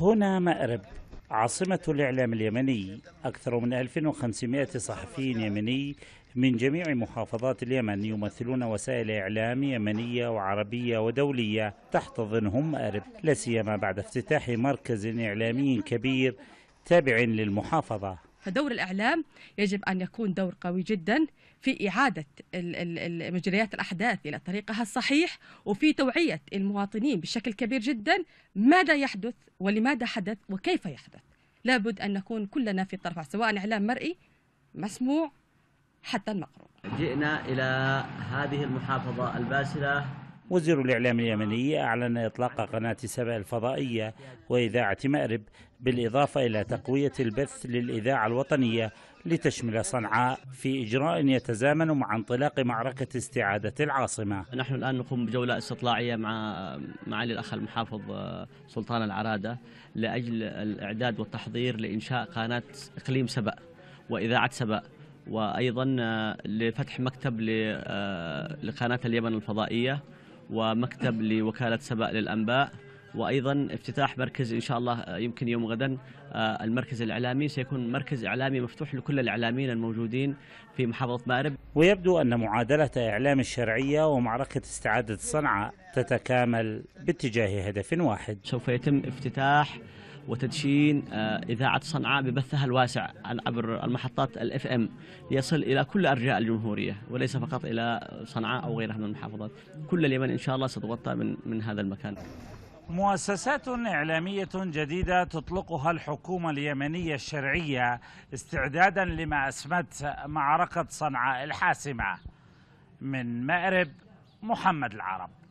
هنا مأرب عاصمة الإعلام اليمني أكثر من 1500 صحفي يمني من جميع محافظات اليمن يمثلون وسائل إعلام يمنية وعربية ودولية تحتضنهم مأرب لا سيما بعد افتتاح مركز إعلامي كبير تابع للمحافظة فدور الإعلام يجب أن يكون دور قوي جدا في إعادة مجريات الأحداث إلى طريقها الصحيح وفي توعية المواطنين بشكل كبير جدا ماذا يحدث ولماذا حدث وكيف يحدث لابد أن نكون كلنا في الطرف سواء إعلام مرئي مسموع حتى المقروء جئنا إلى هذه المحافظة الباسلة وزير الإعلام اليمني أعلن إطلاق قناة سبع الفضائية وإذاعة مأرب بالإضافة إلى تقوية البث للإذاعة الوطنية لتشمل صنعاء في إجراء يتزامن مع انطلاق معركة استعادة العاصمة نحن الآن نقوم بجولة استطلاعية مع معالي الأخ المحافظ آه، سلطان العرادة لأجل الإعداد والتحضير لإنشاء قناة إقليم سبأ وإذاعة سبأ وأيضا آه، لفتح مكتب آه، لقناة اليمن الفضائية ومكتب لوكالة سبأ للأنباء وايضا افتتاح مركز ان شاء الله آه، يمكن يوم غدا آه، المركز الاعلامي سيكون مركز اعلامي مفتوح لكل الاعلاميين الموجودين في محافظه مأرب ويبدو ان معادله اعلام الشرعيه ومعركه استعاده صنعاء تتكامل باتجاه هدف واحد سوف يتم افتتاح وتدشين آه، إذاعة صنعاء ببثها الواسع عبر المحطات الاف ام ليصل إلى كل أرجاء الجمهورية وليس فقط إلى صنعاء أو غيرها من المحافظات كل اليمن إن شاء الله ستغطى من, من هذا المكان مؤسسات إعلامية جديدة تطلقها الحكومة اليمنية الشرعية استعدادا لما أسمت معركة صنعاء الحاسمة من مأرب محمد العرب